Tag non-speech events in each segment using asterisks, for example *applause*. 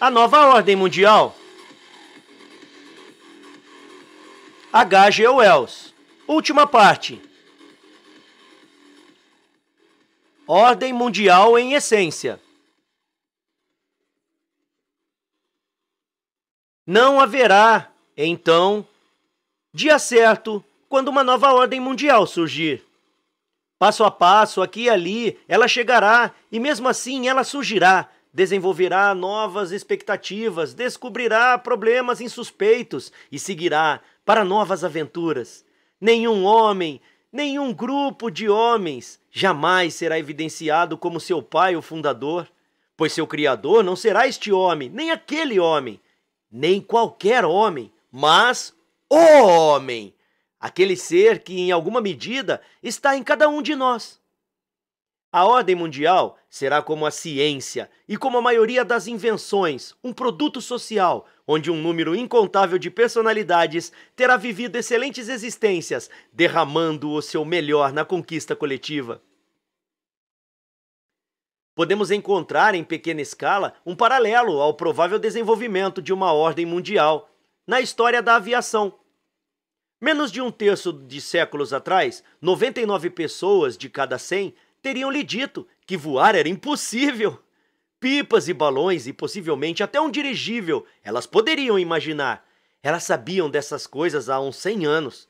a nova ordem mundial. H.G. Wells. Última parte. Ordem mundial em essência. Não haverá, então, dia certo quando uma nova ordem mundial surgir. Passo a passo, aqui e ali, ela chegará e mesmo assim ela surgirá, desenvolverá novas expectativas, descobrirá problemas insuspeitos e seguirá para novas aventuras. Nenhum homem, nenhum grupo de homens jamais será evidenciado como seu pai, o fundador, pois seu criador não será este homem, nem aquele homem, nem qualquer homem, mas o homem, aquele ser que em alguma medida está em cada um de nós. A ordem mundial será como a ciência e como a maioria das invenções, um produto social, onde um número incontável de personalidades terá vivido excelentes existências, derramando o seu melhor na conquista coletiva. Podemos encontrar em pequena escala um paralelo ao provável desenvolvimento de uma ordem mundial na história da aviação, Menos de um terço de séculos atrás, 99 pessoas de cada 100 teriam lhe dito que voar era impossível. Pipas e balões e possivelmente até um dirigível, elas poderiam imaginar. Elas sabiam dessas coisas há uns 100 anos.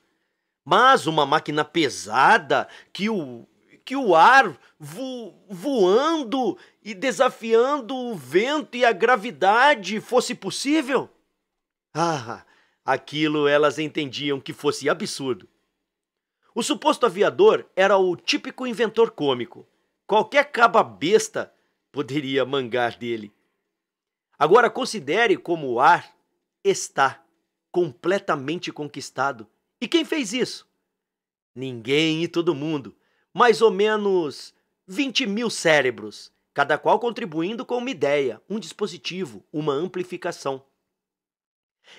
Mas uma máquina pesada que o que o ar vo, voando e desafiando o vento e a gravidade fosse possível? Ah, aquilo elas entendiam que fosse absurdo. O suposto aviador era o típico inventor cômico. Qualquer caba besta poderia mangar dele. Agora considere como o ar está completamente conquistado. E quem fez isso? Ninguém e todo mundo. Mais ou menos 20 mil cérebros, cada qual contribuindo com uma ideia, um dispositivo, uma amplificação.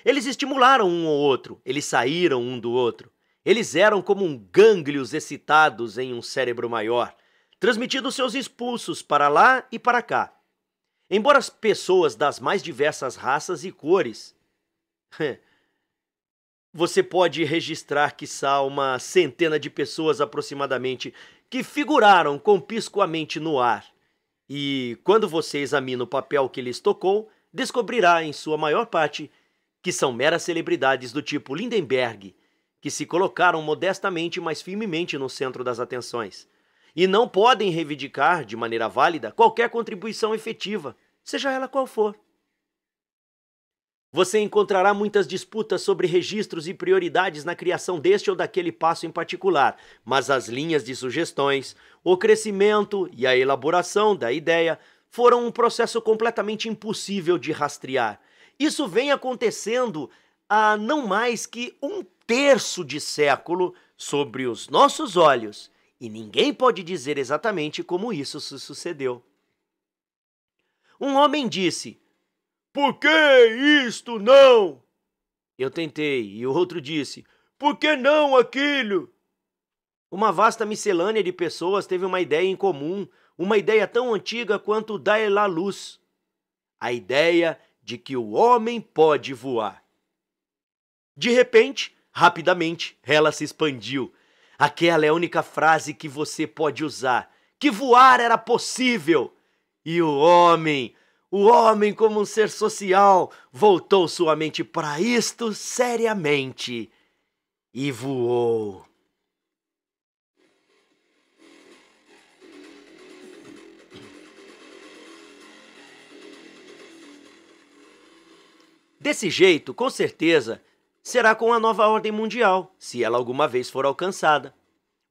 Eles estimularam um ao outro, eles saíram um do outro. Eles eram como um gânglios excitados em um cérebro maior, transmitindo seus impulsos para lá e para cá. Embora as pessoas das mais diversas raças e cores. *laughs* Você pode registrar que uma centena de pessoas aproximadamente que figuraram compiscoamente no ar. E quando você examina o papel que lhes tocou, descobrirá, em sua maior parte, que são meras celebridades do tipo Lindenberg, que se colocaram modestamente, mas firmemente no centro das atenções, e não podem reivindicar, de maneira válida, qualquer contribuição efetiva, seja ela qual for. Você encontrará muitas disputas sobre registros e prioridades na criação deste ou daquele passo em particular, mas as linhas de sugestões, o crescimento e a elaboração da ideia foram um processo completamente impossível de rastrear. Isso vem acontecendo há não mais que um terço de século sobre os nossos olhos e ninguém pode dizer exatamente como isso se sucedeu. Um homem disse: Por que isto não? Eu tentei, e o outro disse: Por que não aquilo? Uma vasta miscelânea de pessoas teve uma ideia em comum, uma ideia tão antiga quanto da à luz. A ideia de que o homem pode voar. De repente, Rapidamente, ela se expandiu. Aquela é a única frase que você pode usar. Que voar era possível! E o homem, o homem como um ser social, voltou sua mente para isto seriamente e voou. Desse jeito, com certeza, será com a nova ordem mundial, se ela alguma vez for alcançada.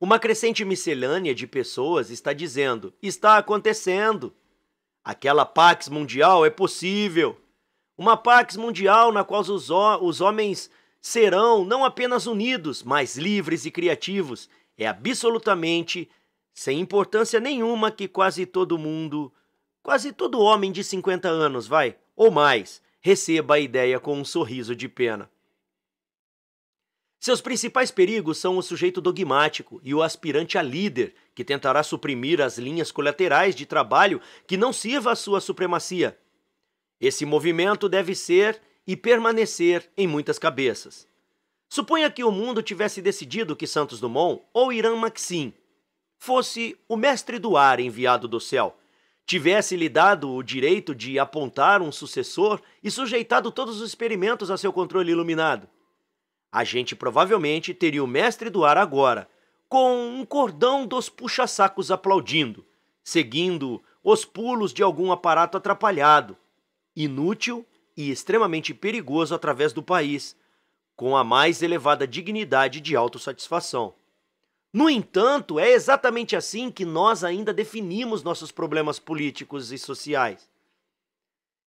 Uma crescente miscelânea de pessoas está dizendo: está acontecendo. Aquela Pax Mundial é possível. Uma Pax Mundial na qual os, os homens serão não apenas unidos, mas livres e criativos. É absolutamente sem importância nenhuma que quase todo mundo, quase todo homem de 50 anos, vai, ou mais, receba a ideia com um sorriso de pena. Seus principais perigos são o sujeito dogmático e o aspirante a líder, que tentará suprimir as linhas colaterais de trabalho que não sirva à sua supremacia. Esse movimento deve ser e permanecer em muitas cabeças. Suponha que o mundo tivesse decidido que Santos Dumont ou Irã Maxim fosse o mestre do ar enviado do céu, tivesse lhe dado o direito de apontar um sucessor e sujeitado todos os experimentos a seu controle iluminado. A gente provavelmente teria o mestre do ar agora, com um cordão dos puxa-sacos aplaudindo, seguindo os pulos de algum aparato atrapalhado, inútil e extremamente perigoso através do país, com a mais elevada dignidade de autossatisfação. No entanto, é exatamente assim que nós ainda definimos nossos problemas políticos e sociais.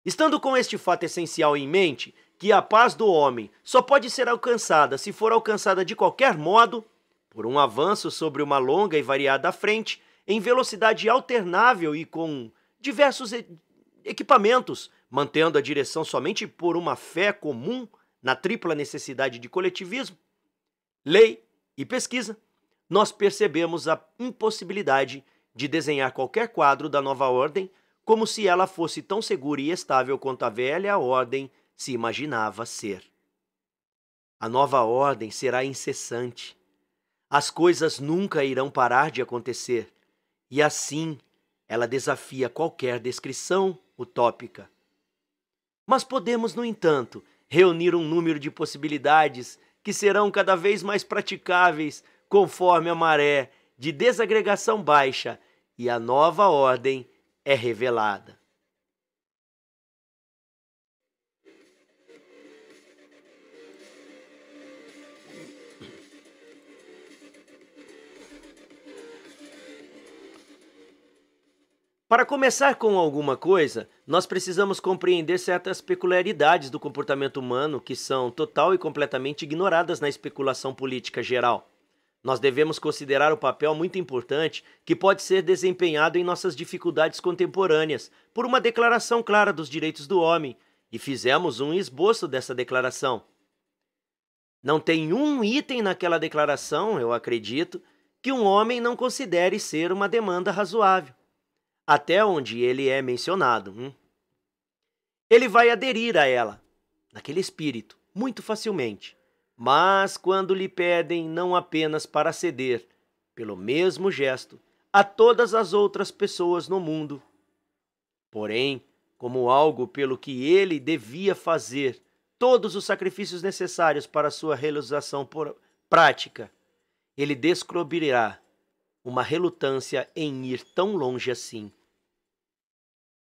Estando com este fato essencial em mente, que a paz do homem só pode ser alcançada se for alcançada de qualquer modo, por um avanço sobre uma longa e variada frente, em velocidade alternável e com diversos equipamentos, mantendo a direção somente por uma fé comum na tripla necessidade de coletivismo, lei e pesquisa, nós percebemos a impossibilidade de desenhar qualquer quadro da nova ordem como se ela fosse tão segura e estável quanto a velha ordem se imaginava ser. A nova ordem será incessante. As coisas nunca irão parar de acontecer, e assim ela desafia qualquer descrição utópica. Mas podemos, no entanto, reunir um número de possibilidades que serão cada vez mais praticáveis conforme a maré de desagregação baixa e a nova ordem é revelada. Para começar com alguma coisa, nós precisamos compreender certas peculiaridades do comportamento humano que são total e completamente ignoradas na especulação política geral. Nós devemos considerar o papel muito importante que pode ser desempenhado em nossas dificuldades contemporâneas por uma declaração clara dos direitos do homem, e fizemos um esboço dessa declaração. Não tem um item naquela declaração, eu acredito, que um homem não considere ser uma demanda razoável até onde ele é mencionado. Hum? Ele vai aderir a ela, naquele espírito, muito facilmente. Mas quando lhe pedem não apenas para ceder, pelo mesmo gesto, a todas as outras pessoas no mundo, porém, como algo pelo que ele devia fazer todos os sacrifícios necessários para sua realização prática, ele descobrirá uma relutância em ir tão longe assim.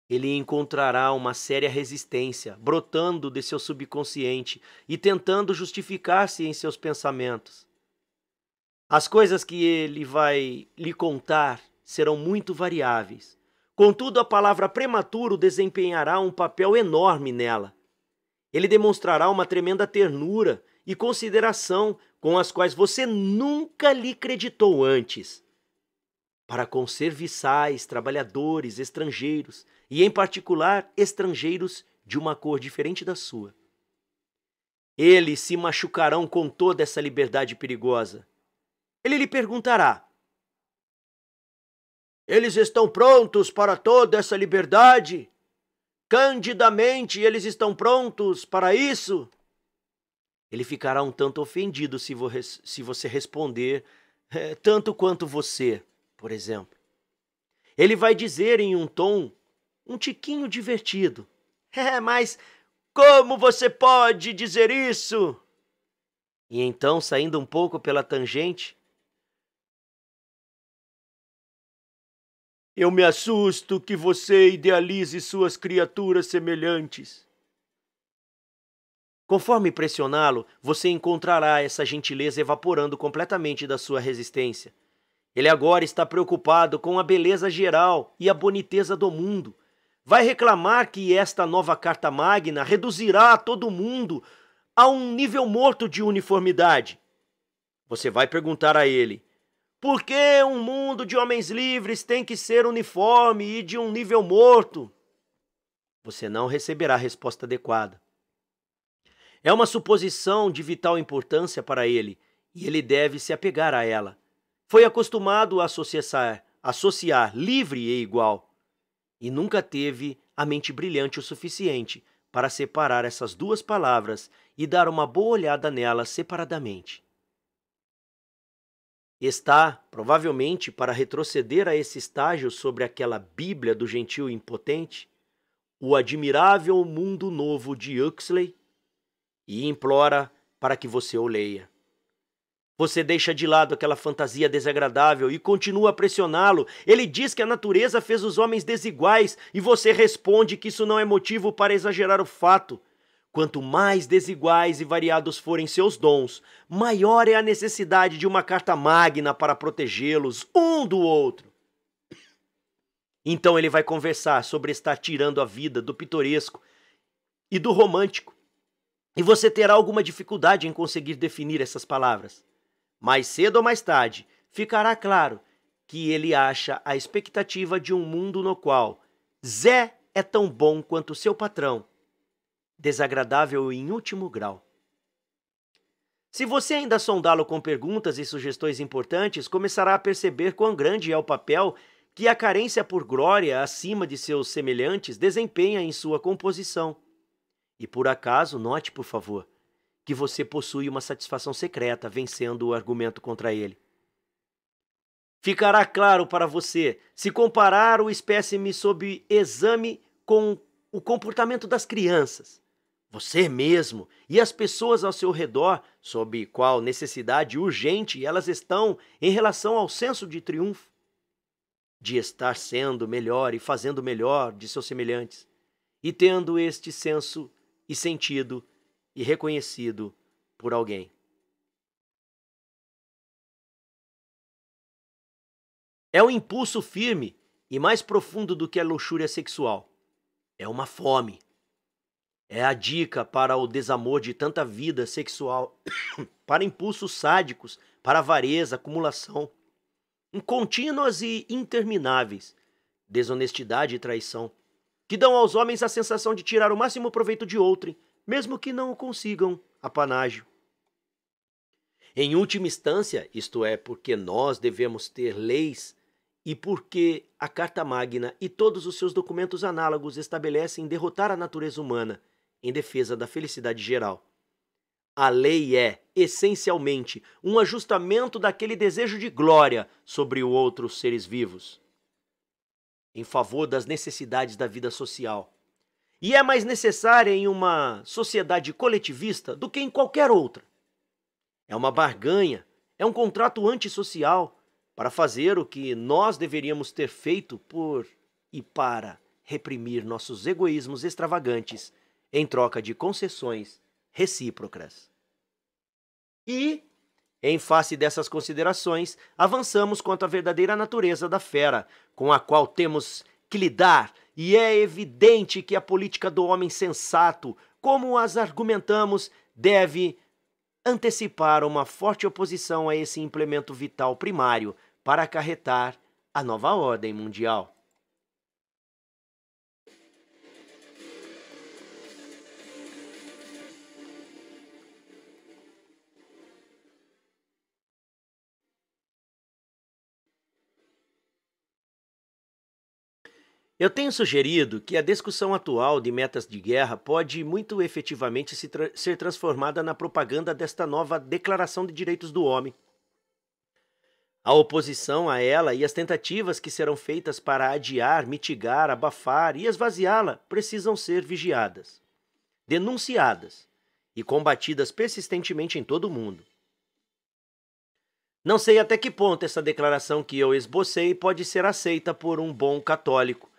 Ele encontrará uma séria resistência brotando de seu subconsciente e tentando justificar-se em seus pensamentos. As coisas que ele vai lhe contar serão muito variáveis. Contudo, a palavra prematuro desempenhará um papel enorme nela. Ele demonstrará uma tremenda ternura e consideração com as quais você nunca lhe creditou antes para com serviçais, trabalhadores, estrangeiros, e em particular estrangeiros de uma cor diferente da sua. Eles se machucarão com toda essa liberdade perigosa. Ele lhe perguntará: Eles estão prontos para toda essa liberdade? Candidamente eles estão prontos para isso? Ele ficará um tanto ofendido se, vo se você responder é, tanto quanto você por exemplo. Ele vai dizer em um tom um tiquinho divertido: *laughs* É, mas como você pode dizer isso? E então, saindo um pouco pela tangente, Eu me assusto que você idealize suas criaturas semelhantes. Conforme pressioná-lo, você encontrará essa gentileza evaporando completamente da sua resistência, ele agora está preocupado com a beleza geral e a boniteza do mundo. Vai reclamar que esta nova carta magna reduzirá todo mundo a um nível morto de uniformidade. Você vai perguntar a ele: por que um mundo de homens livres tem que ser uniforme e de um nível morto? Você não receberá a resposta adequada. É uma suposição de vital importância para ele e ele deve se apegar a ela foi acostumado a associar, associar livre e igual, e nunca teve a mente brilhante o suficiente para separar essas duas palavras e dar uma boa olhada nelas separadamente. Está, provavelmente, para retroceder a esse estágio sobre aquela Bíblia do gentio impotente, o admirável Mundo Novo de Huxley, e implora para que você o leia. Você deixa de lado aquela fantasia desagradável e continua a pressioná-lo. Ele diz que a natureza fez os homens desiguais e você responde que isso não é motivo para exagerar o fato. Quanto mais desiguais e variados forem seus dons, maior é a necessidade de uma carta magna para protegê-los um do outro. Então ele vai conversar sobre estar tirando a vida do pitoresco e do romântico. E você terá alguma dificuldade em conseguir definir essas palavras. Mais cedo ou mais tarde, ficará claro que ele acha a expectativa de um mundo no qual Zé é tão bom quanto seu patrão, desagradável em último grau. Se você ainda sondá-lo com perguntas e sugestões importantes, começará a perceber quão grande é o papel que a carência por glória acima de seus semelhantes desempenha em sua composição. E por acaso, note, por favor, que você possui uma satisfação secreta vencendo o argumento contra ele. Ficará claro para você se comparar o espécime sob exame com o comportamento das crianças, você mesmo e as pessoas ao seu redor, sob qual necessidade urgente elas estão em relação ao senso de triunfo, de estar sendo melhor e fazendo melhor de seus semelhantes, e tendo este senso e sentido e reconhecido por alguém. É um impulso firme e mais profundo do que a luxúria sexual. É uma fome. É a dica para o desamor de tanta vida sexual, *coughs* para impulsos sádicos, para avareza, acumulação, contínuas e intermináveis, desonestidade e traição, que dão aos homens a sensação de tirar o máximo proveito de outrem mesmo que não o consigam apanágio. Em última instância, isto é, porque nós devemos ter leis e porque a Carta Magna e todos os seus documentos análogos estabelecem derrotar a natureza humana em defesa da felicidade geral. A lei é, essencialmente, um ajustamento daquele desejo de glória sobre outros seres vivos, em favor das necessidades da vida social, e é mais necessária em uma sociedade coletivista do que em qualquer outra. É uma barganha, é um contrato antissocial para fazer o que nós deveríamos ter feito por e para reprimir nossos egoísmos extravagantes em troca de concessões recíprocas. E, em face dessas considerações, avançamos quanto à verdadeira natureza da fera com a qual temos que lidar e é evidente que a política do homem sensato, como as argumentamos, deve antecipar uma forte oposição a esse implemento vital primário para acarretar a nova ordem mundial. Eu tenho sugerido que a discussão atual de metas de guerra pode muito efetivamente se tra ser transformada na propaganda desta nova Declaração de Direitos do Homem. A oposição a ela e as tentativas que serão feitas para adiar, mitigar, abafar e esvaziá-la precisam ser vigiadas, denunciadas e combatidas persistentemente em todo o mundo. Não sei até que ponto essa declaração que eu esbocei pode ser aceita por um bom católico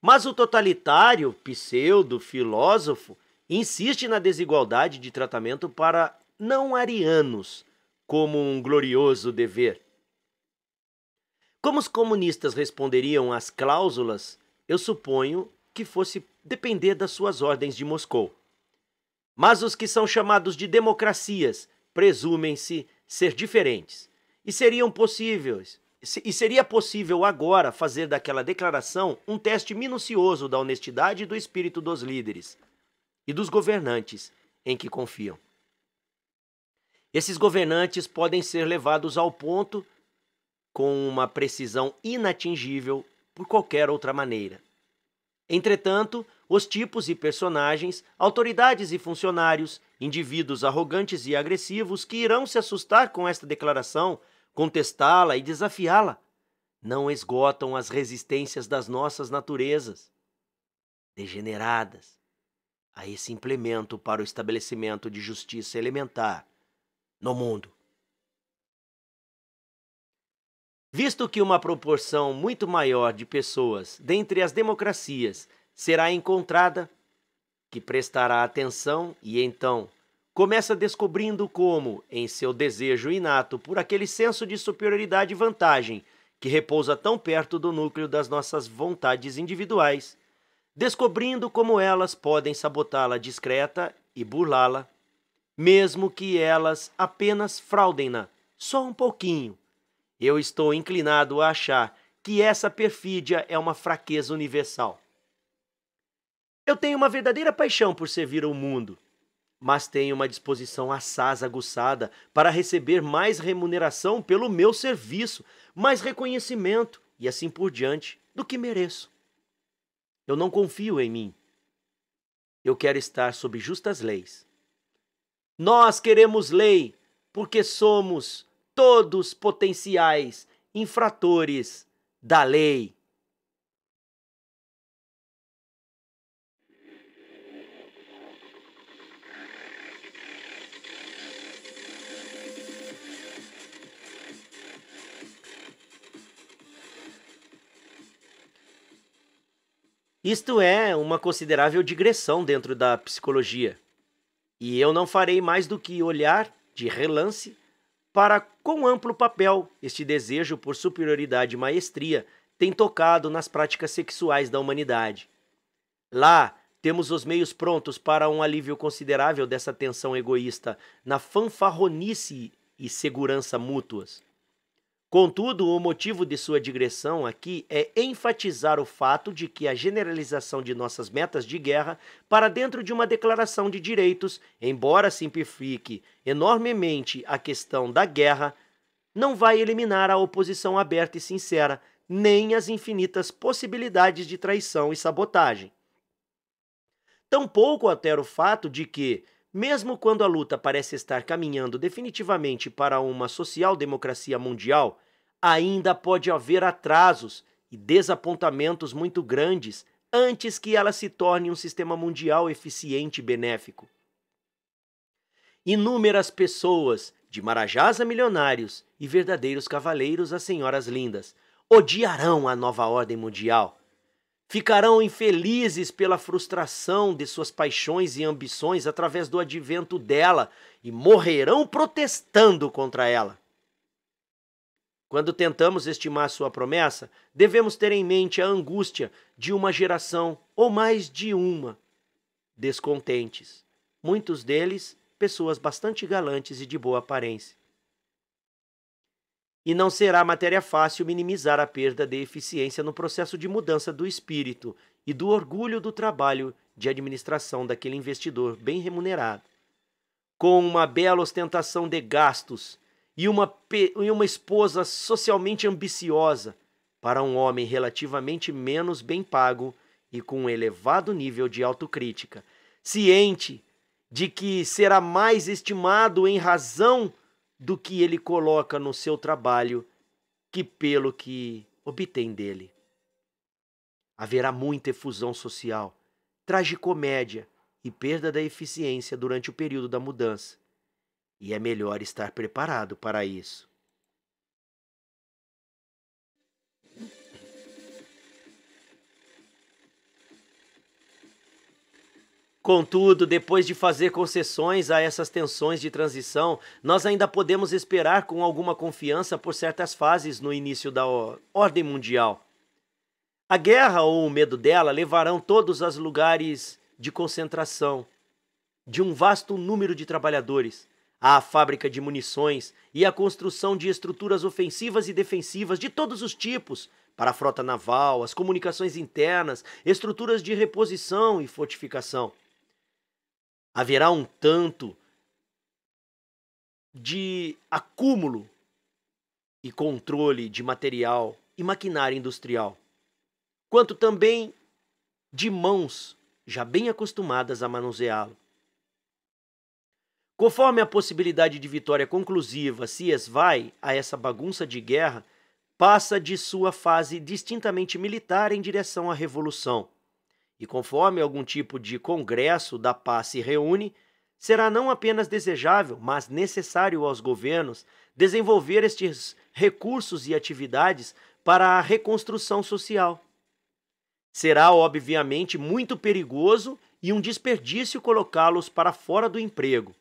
mas o totalitário, pseudo, filósofo, insiste na desigualdade de tratamento para não-arianos como um glorioso dever. Como os comunistas responderiam às cláusulas, eu suponho que fosse depender das suas ordens de Moscou. Mas os que são chamados de democracias presumem-se ser diferentes e seriam possíveis e seria possível agora fazer daquela declaração um teste minucioso da honestidade e do espírito dos líderes e dos governantes em que confiam. Esses governantes podem ser levados ao ponto com uma precisão inatingível por qualquer outra maneira. Entretanto, os tipos e personagens, autoridades e funcionários, indivíduos arrogantes e agressivos que irão se assustar com esta declaração contestá-la e desafiá-la não esgotam as resistências das nossas naturezas degeneradas a esse implemento para o estabelecimento de justiça elementar no mundo. Visto que uma proporção muito maior de pessoas dentre as democracias será encontrada que prestará atenção e então começa descobrindo como, em seu desejo inato por aquele senso de superioridade e vantagem que repousa tão perto do núcleo das nossas vontades individuais, descobrindo como elas podem sabotá-la discreta e burlá-la, mesmo que elas apenas fraudem-na, só um pouquinho. Eu estou inclinado a achar que essa perfídia é uma fraqueza universal. Eu tenho uma verdadeira paixão por servir ao mundo mas tenho uma disposição assaz aguçada para receber mais remuneração pelo meu serviço, mais reconhecimento e assim por diante do que mereço. Eu não confio em mim. Eu quero estar sob justas leis. Nós queremos lei porque somos todos potenciais infratores da lei. Isto é uma considerável digressão dentro da psicologia. E eu não farei mais do que olhar, de relance, para quão amplo papel este desejo por superioridade e maestria tem tocado nas práticas sexuais da humanidade. Lá, temos os meios prontos para um alívio considerável dessa tensão egoísta na fanfarronice e segurança mútuas. Contudo, o motivo de sua digressão aqui é enfatizar o fato de que a generalização de nossas metas de guerra para dentro de uma declaração de direitos, embora simplifique enormemente a questão da guerra, não vai eliminar a oposição aberta e sincera, nem as infinitas possibilidades de traição e sabotagem. Tampouco altera o fato de que, mesmo quando a luta parece estar caminhando definitivamente para uma social-democracia mundial, ainda pode haver atrasos e desapontamentos muito grandes antes que ela se torne um sistema mundial eficiente e benéfico. Inúmeras pessoas, de marajás a milionários e verdadeiros cavaleiros a senhoras lindas, odiarão a nova ordem mundial. Ficarão infelizes pela frustração de suas paixões e ambições através do advento dela e morrerão protestando contra ela. Quando tentamos estimar sua promessa, devemos ter em mente a angústia de uma geração ou mais de uma descontentes, muitos deles pessoas bastante galantes e de boa aparência. E não será matéria fácil minimizar a perda de eficiência no processo de mudança do espírito e do orgulho do trabalho de administração daquele investidor bem remunerado. Com uma bela ostentação de gastos, e uma, e uma esposa socialmente ambiciosa para um homem relativamente menos bem pago e com um elevado nível de autocrítica, ciente de que será mais estimado em razão do que ele coloca no seu trabalho que pelo que obtém dele. Haverá muita efusão social, tragicomédia e perda da eficiência durante o período da mudança e é melhor estar preparado para isso. Contudo, depois de fazer concessões a essas tensões de transição, nós ainda podemos esperar com alguma confiança por certas fases no início da ordem mundial. A guerra ou o medo dela levarão todos aos lugares de concentração de um vasto número de trabalhadores, à fábrica de munições e à construção de estruturas ofensivas e defensivas de todos os tipos para a frota naval, as comunicações internas, estruturas de reposição e fortificação. Haverá um tanto de acúmulo e controle de material e maquinária industrial, quanto também de mãos já bem acostumadas a manuseá-lo. Conforme a possibilidade de vitória conclusiva se esvai a essa bagunça de guerra, passa de sua fase distintamente militar em direção à revolução. E conforme algum tipo de congresso da paz se reúne, será não apenas desejável, mas necessário aos governos desenvolver estes recursos e atividades para a reconstrução social. Será, obviamente, muito perigoso e um desperdício colocá-los para fora do emprego.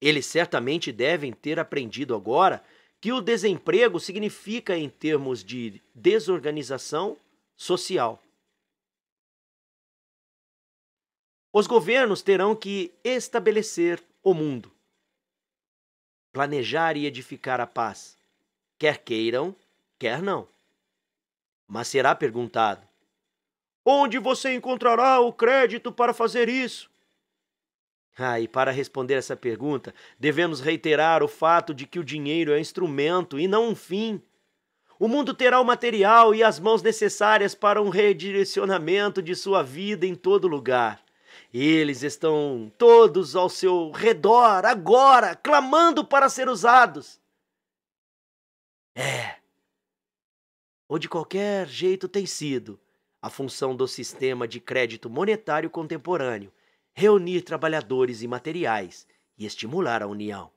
Eles certamente devem ter aprendido agora que o desemprego significa, em termos de desorganização social. Os governos terão que estabelecer o mundo, planejar e edificar a paz, quer queiram, quer não. Mas será perguntado: onde você encontrará o crédito para fazer isso? Ah, e para responder essa pergunta, devemos reiterar o fato de que o dinheiro é um instrumento e não um fim. O mundo terá o material e as mãos necessárias para um redirecionamento de sua vida em todo lugar. Eles estão todos ao seu redor, agora, clamando para ser usados. É. Ou de qualquer jeito tem sido a função do sistema de crédito monetário contemporâneo reunir trabalhadores e materiais e estimular a união.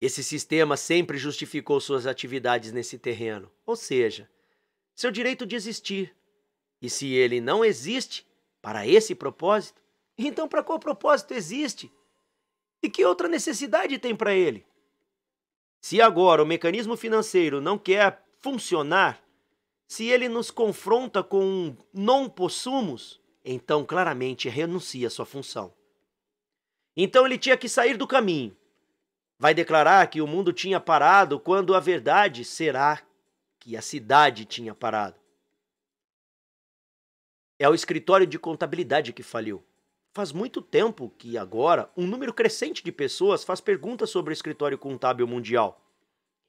Esse sistema sempre justificou suas atividades nesse terreno, ou seja, seu direito de existir. E se ele não existe para esse propósito, então para qual propósito existe? E que outra necessidade tem para ele? Se agora o mecanismo financeiro não quer funcionar, se ele nos confronta com um non possumos? então claramente renuncia à sua função. Então ele tinha que sair do caminho. Vai declarar que o mundo tinha parado quando a verdade será que a cidade tinha parado. É o escritório de contabilidade que faliu. Faz muito tempo que agora um número crescente de pessoas faz perguntas sobre o escritório contábil mundial,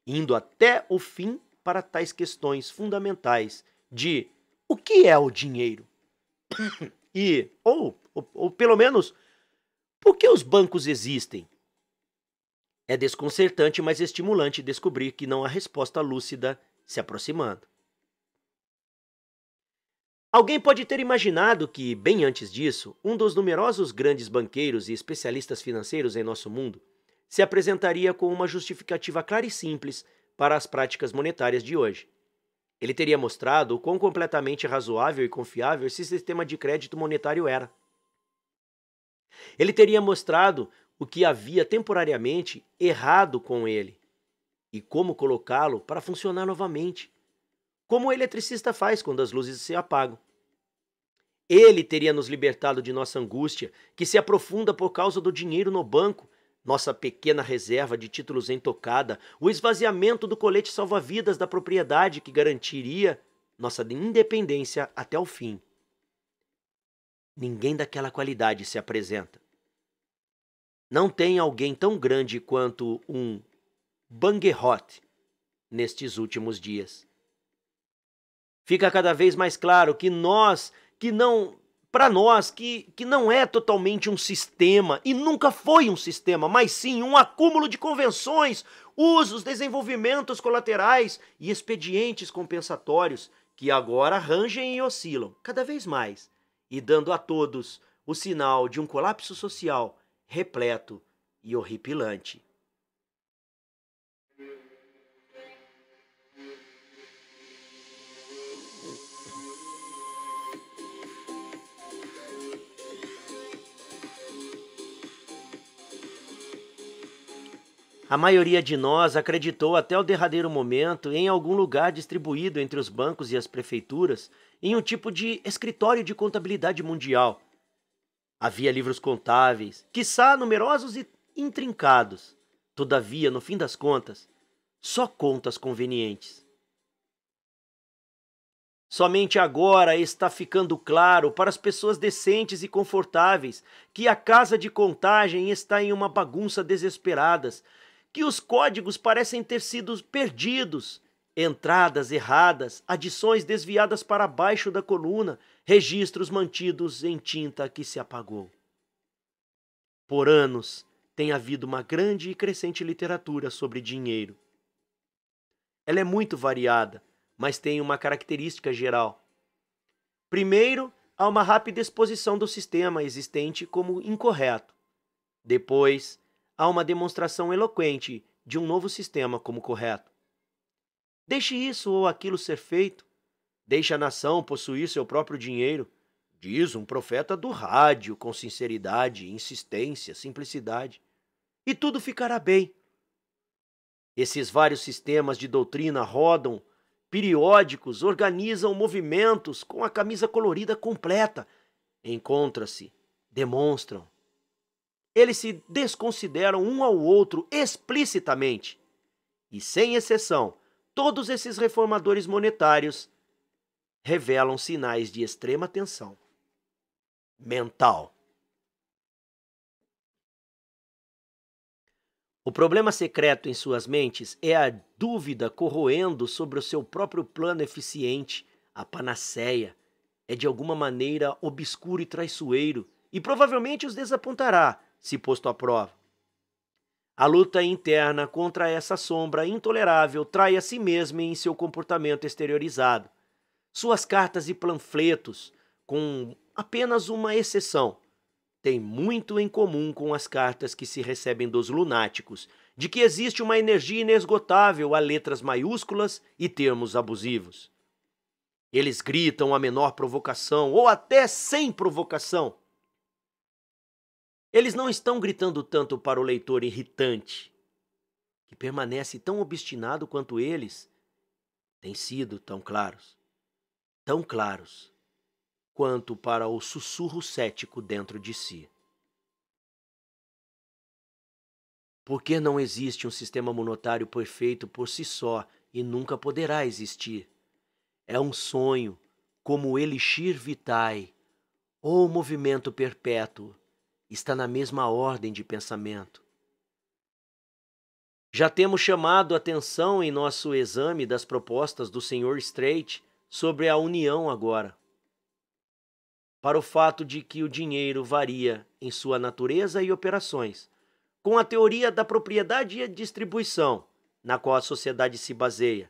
indo até o fim para tais questões fundamentais de o que é o dinheiro? E, ou, ou, ou pelo menos, por que os bancos existem? É desconcertante, mas estimulante descobrir que não há resposta lúcida se aproximando. Alguém pode ter imaginado que, bem antes disso, um dos numerosos grandes banqueiros e especialistas financeiros em nosso mundo se apresentaria com uma justificativa clara e simples para as práticas monetárias de hoje. Ele teria mostrado o quão completamente razoável e confiável esse sistema de crédito monetário era. Ele teria mostrado o que havia temporariamente errado com ele e como colocá-lo para funcionar novamente, como o eletricista faz quando as luzes se apagam. Ele teria nos libertado de nossa angústia, que se aprofunda por causa do dinheiro no banco nossa pequena reserva de títulos intocada, o esvaziamento do colete salva-vidas da propriedade que garantiria nossa independência até o fim. Ninguém daquela qualidade se apresenta. Não tem alguém tão grande quanto um Bangerhot nestes últimos dias. Fica cada vez mais claro que nós, que não para nós que, que não é totalmente um sistema e nunca foi um sistema, mas sim um acúmulo de convenções, usos, desenvolvimentos colaterais e expedientes compensatórios que agora rangem e oscilam cada vez mais e dando a todos o sinal de um colapso social repleto e horripilante. A maioria de nós acreditou até o derradeiro momento em algum lugar distribuído entre os bancos e as prefeituras em um tipo de escritório de contabilidade mundial. Havia livros contáveis, quiçá numerosos e intrincados. Todavia, no fim das contas, só contas convenientes. Somente agora está ficando claro para as pessoas decentes e confortáveis que a casa de contagem está em uma bagunça desesperadas que os códigos parecem ter sido perdidos. Entradas erradas, adições desviadas para baixo da coluna, registros mantidos em tinta que se apagou. Por anos, tem havido uma grande e crescente literatura sobre dinheiro. Ela é muito variada, mas tem uma característica geral. Primeiro, há uma rápida exposição do sistema existente como incorreto. Depois, há uma demonstração eloquente de um novo sistema como correto. Deixe isso ou aquilo ser feito. Deixe a nação possuir seu próprio dinheiro, diz um profeta do rádio com sinceridade, insistência, simplicidade. E tudo ficará bem. Esses vários sistemas de doutrina rodam, periódicos, organizam movimentos com a camisa colorida completa. Encontram-se, demonstram, eles se desconsideram um ao outro explicitamente. E sem exceção, todos esses reformadores monetários revelam sinais de extrema tensão mental. O problema secreto em suas mentes é a dúvida corroendo sobre o seu próprio plano eficiente, a panaceia. É de alguma maneira obscuro e traiçoeiro, e provavelmente os desapontará se posto à prova. A luta interna contra essa sombra intolerável trai a si mesma em seu comportamento exteriorizado. Suas cartas e panfletos, com apenas uma exceção, têm muito em comum com as cartas que se recebem dos lunáticos, de que existe uma energia inesgotável a letras maiúsculas e termos abusivos. Eles gritam a menor provocação, ou até sem provocação, eles não estão gritando tanto para o leitor irritante, que permanece tão obstinado quanto eles têm sido tão claros, tão claros quanto para o sussurro cético dentro de si. Por que não existe um sistema monetário perfeito por si só e nunca poderá existir? É um sonho, como o elixir vitae, ou o movimento perpétuo, está na mesma ordem de pensamento. Já temos chamado atenção em nosso exame das propostas do Sr. Strait sobre a união agora, para o fato de que o dinheiro varia em sua natureza e operações, com a teoria da propriedade e a distribuição, na qual a sociedade se baseia,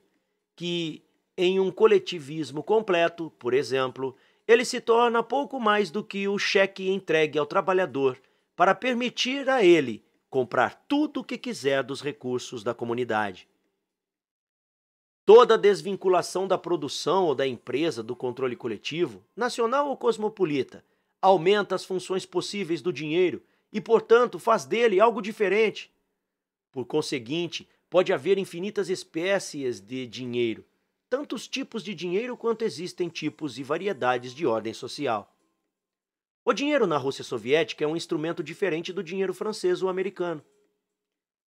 que, em um coletivismo completo, por exemplo, ele se torna pouco mais do que o cheque entregue ao trabalhador para permitir a ele comprar tudo o que quiser dos recursos da comunidade. Toda desvinculação da produção ou da empresa do controle coletivo, nacional ou cosmopolita, aumenta as funções possíveis do dinheiro e, portanto, faz dele algo diferente. Por conseguinte, pode haver infinitas espécies de dinheiro, tantos tipos de dinheiro quanto existem tipos e variedades de ordem social. O dinheiro na Rússia soviética é um instrumento diferente do dinheiro francês ou americano.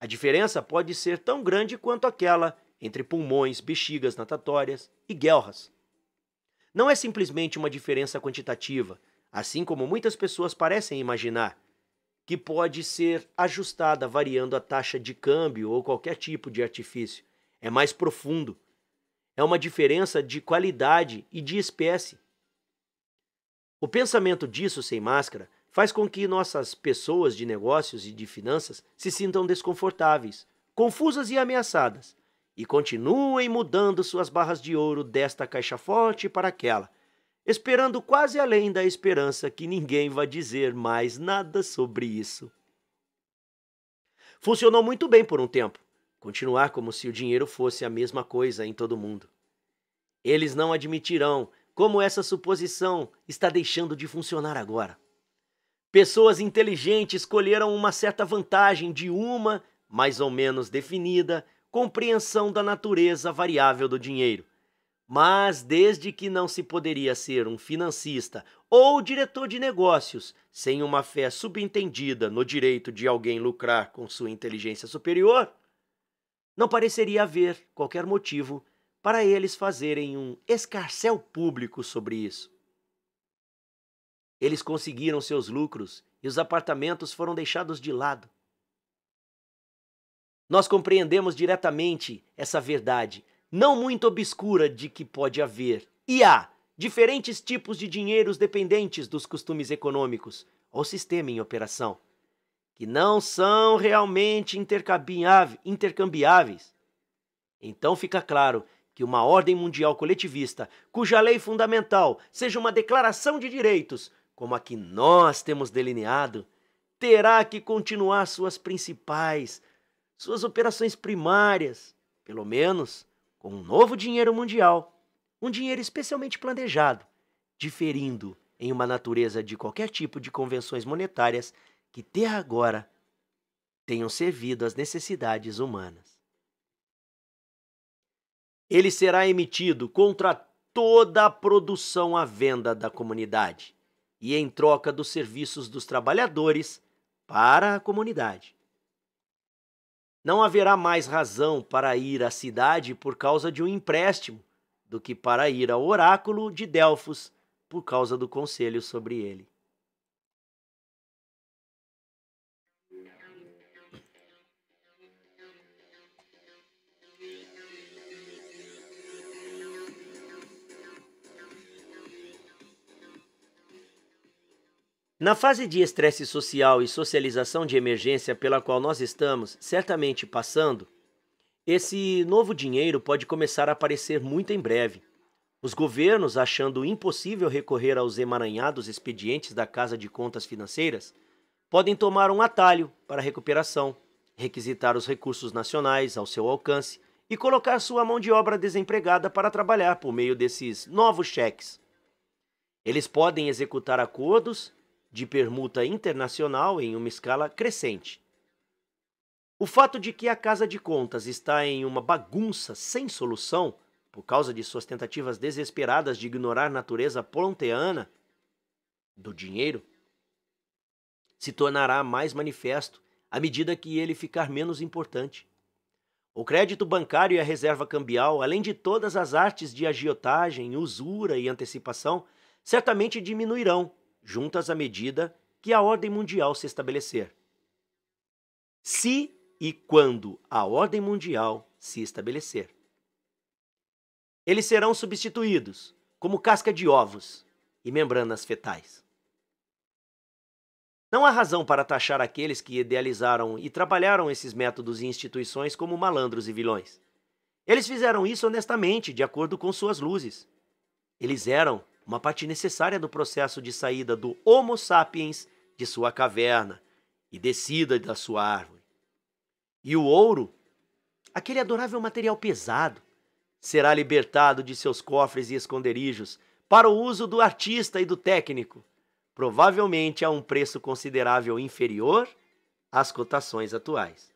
A diferença pode ser tão grande quanto aquela entre pulmões, bexigas natatórias e guelras. Não é simplesmente uma diferença quantitativa, assim como muitas pessoas parecem imaginar, que pode ser ajustada variando a taxa de câmbio ou qualquer tipo de artifício. É mais profundo é uma diferença de qualidade e de espécie. O pensamento disso sem máscara faz com que nossas pessoas de negócios e de finanças se sintam desconfortáveis, confusas e ameaçadas, e continuem mudando suas barras de ouro desta caixa forte para aquela, esperando quase além da esperança que ninguém vai dizer mais nada sobre isso. Funcionou muito bem por um tempo, Continuar como se o dinheiro fosse a mesma coisa em todo mundo. Eles não admitirão como essa suposição está deixando de funcionar agora. Pessoas inteligentes colheram uma certa vantagem de uma, mais ou menos definida, compreensão da natureza variável do dinheiro. Mas, desde que não se poderia ser um financista ou diretor de negócios sem uma fé subentendida no direito de alguém lucrar com sua inteligência superior, não pareceria haver qualquer motivo para eles fazerem um escarcel público sobre isso. Eles conseguiram seus lucros e os apartamentos foram deixados de lado. Nós compreendemos diretamente essa verdade, não muito obscura, de que pode haver e há diferentes tipos de dinheiros dependentes dos costumes econômicos ou sistema em operação que não são realmente intercambiáveis. Então fica claro que uma ordem mundial coletivista, cuja lei fundamental seja uma declaração de direitos, como a que nós temos delineado, terá que continuar suas principais, suas operações primárias, pelo menos com um novo dinheiro mundial, um dinheiro especialmente planejado, diferindo em uma natureza de qualquer tipo de convenções monetárias que até agora tenham servido às necessidades humanas. Ele será emitido contra toda a produção à venda da comunidade e em troca dos serviços dos trabalhadores para a comunidade. Não haverá mais razão para ir à cidade por causa de um empréstimo do que para ir ao oráculo de Delfos por causa do conselho sobre ele. Na fase de estresse social e socialização de emergência pela qual nós estamos certamente passando, esse novo dinheiro pode começar a aparecer muito em breve. Os governos, achando impossível recorrer aos emaranhados expedientes da Casa de Contas Financeiras, podem tomar um atalho para a recuperação, requisitar os recursos nacionais ao seu alcance e colocar sua mão de obra desempregada para trabalhar por meio desses novos cheques. Eles podem executar acordos de permuta internacional em uma escala crescente. O fato de que a Casa de Contas está em uma bagunça sem solução, por causa de suas tentativas desesperadas de ignorar a natureza ponteana do dinheiro, se tornará mais manifesto à medida que ele ficar menos importante. O crédito bancário e a reserva cambial, além de todas as artes de agiotagem, usura e antecipação, certamente diminuirão juntas à medida que a ordem mundial se estabelecer. Se e quando a ordem mundial se estabelecer. Eles serão substituídos como casca de ovos e membranas fetais. Não há razão para taxar aqueles que idealizaram e trabalharam esses métodos e instituições como malandros e vilões. Eles fizeram isso honestamente, de acordo com suas luzes. Eles eram uma parte necessária do processo de saída do Homo sapiens de sua caverna e descida da sua árvore. E o ouro, aquele adorável material pesado, será libertado de seus cofres e esconderijos para o uso do artista e do técnico, provavelmente a um preço considerável inferior às cotações atuais.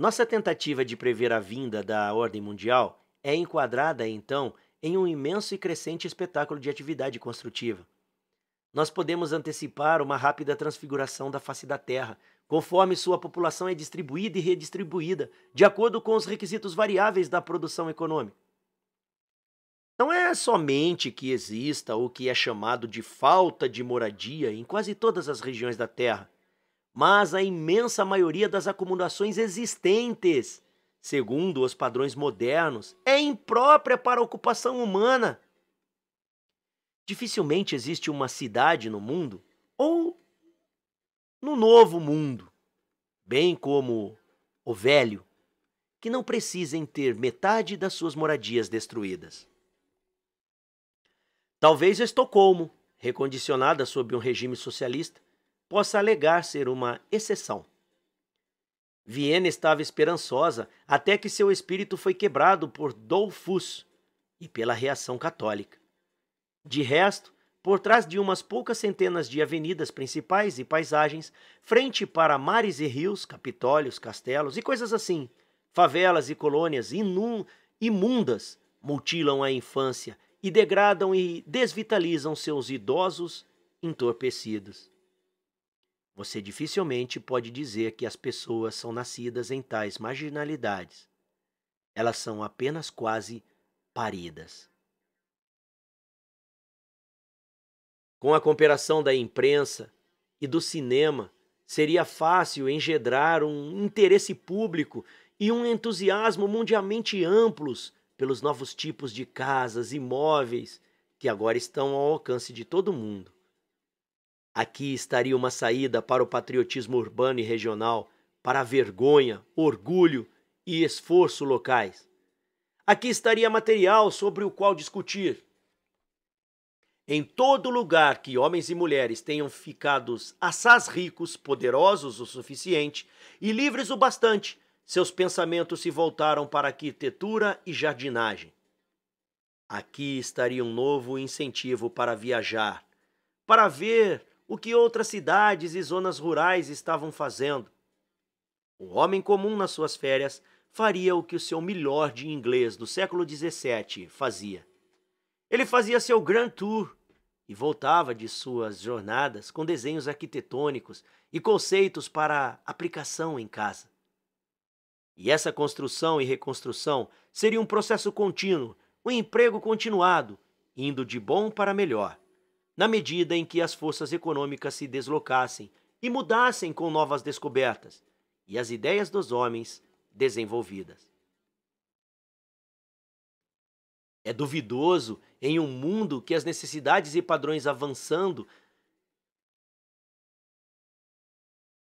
Nossa tentativa de prever a vinda da ordem mundial é enquadrada, então, em um imenso e crescente espetáculo de atividade construtiva. Nós podemos antecipar uma rápida transfiguração da face da Terra, conforme sua população é distribuída e redistribuída, de acordo com os requisitos variáveis da produção econômica. Não é somente que exista o que é chamado de falta de moradia em quase todas as regiões da Terra mas a imensa maioria das acumulações existentes, segundo os padrões modernos, é imprópria para a ocupação humana. Dificilmente existe uma cidade no mundo ou no novo mundo, bem como o velho, que não precisem ter metade das suas moradias destruídas. Talvez Estocolmo, recondicionada sob um regime socialista, possa alegar ser uma exceção. Viena estava esperançosa até que seu espírito foi quebrado por Dolfus e pela reação católica. De resto, por trás de umas poucas centenas de avenidas principais e paisagens, frente para mares e rios, capitólios, castelos e coisas assim, favelas e colônias inum imundas mutilam a infância e degradam e desvitalizam seus idosos entorpecidos. Você dificilmente pode dizer que as pessoas são nascidas em tais marginalidades. Elas são apenas quase paridas. Com a cooperação da imprensa e do cinema, seria fácil engendrar um interesse público e um entusiasmo mundialmente amplos pelos novos tipos de casas, e imóveis que agora estão ao alcance de todo mundo. Aqui estaria uma saída para o patriotismo urbano e regional, para a vergonha, orgulho e esforço locais. Aqui estaria material sobre o qual discutir. Em todo lugar que homens e mulheres tenham ficado assaz ricos, poderosos o suficiente e livres o bastante, seus pensamentos se voltaram para arquitetura e jardinagem. Aqui estaria um novo incentivo para viajar, para ver o que outras cidades e zonas rurais estavam fazendo. Um homem comum nas suas férias faria o que o seu melhor de inglês do século XVII fazia. Ele fazia seu Grand Tour e voltava de suas jornadas com desenhos arquitetônicos e conceitos para aplicação em casa. E essa construção e reconstrução seria um processo contínuo, um emprego continuado, indo de bom para melhor na medida em que as forças econômicas se deslocassem e mudassem com novas descobertas e as ideias dos homens desenvolvidas. É duvidoso em um mundo que as necessidades e padrões avançando